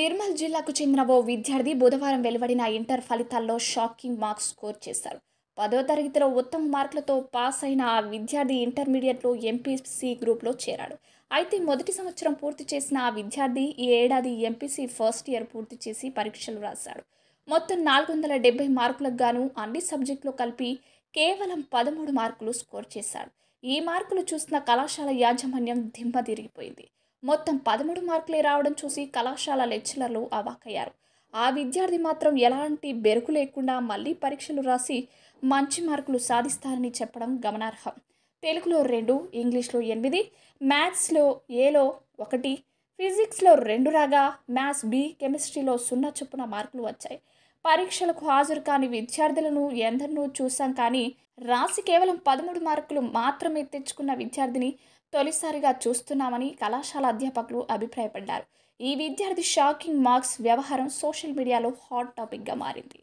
నిర్మల్ జిల్లాకు చెందిన ఓ విద్యార్థి బుధవారం వెలువడిన ఇంటర్ ఫలితాల్లో షాకింగ్ మార్క్స్ స్కోర్ చేశారు పదో తరగతిలో ఉత్తమ మార్కులతో పాస్ అయిన ఆ విద్యార్థి ఇంటర్మీడియట్లో ఎంపీసీ గ్రూప్లో చేరాడు అయితే మొదటి సంవత్సరం పూర్తి చేసిన ఆ విద్యార్థి ఈ ఏడాది ఎంపీసీ ఫస్ట్ ఇయర్ పూర్తి చేసి పరీక్షలు రాశాడు మొత్తం నాలుగు వందల డెబ్బై మార్కులకు గాను అన్ని సబ్జెక్టులో కలిపి కేవలం పదమూడు మార్కులు స్కోర్ చేశాడు ఈ మార్కులు చూసిన కళాశాల యాజమాన్యం దిమ్మ తిరిగిపోయింది మొత్తం పదమూడు మార్కులే రావడం చూసి కళాశాల లెక్చరర్లు అవాకయ్యారు ఆ విద్యార్థి మాత్రం ఎలాంటి బెరుకు లేకుండా మళ్ళీ పరీక్షలు రాసి మంచి మార్కులు సాధిస్తారని చెప్పడం గమనార్హం తెలుగులో రెండు ఇంగ్లీష్లో ఎనిమిది మ్యాథ్స్లో ఏలో ఒకటి ఫిజిక్స్లో రెండు రాగా మ్యాథ్స్ బి కెమిస్ట్రీలో సున్నా చొప్పున మార్కులు వచ్చాయి పరీక్షలకు హాజరు కాని విద్యార్థులను ఎందరినో చూశాం కానీ రాసి కేవలం పదమూడు మార్కులు మాత్రమే తెచ్చుకున్న విద్యార్థిని తొలిసారిగా చూస్తున్నామని కళాశాల అధ్యాపకులు అభిప్రాయపడ్డారు ఈ విద్యార్థి షాకింగ్ మార్క్స్ వ్యవహారం సోషల్ మీడియాలో హాట్ టాపిక్గా మారింది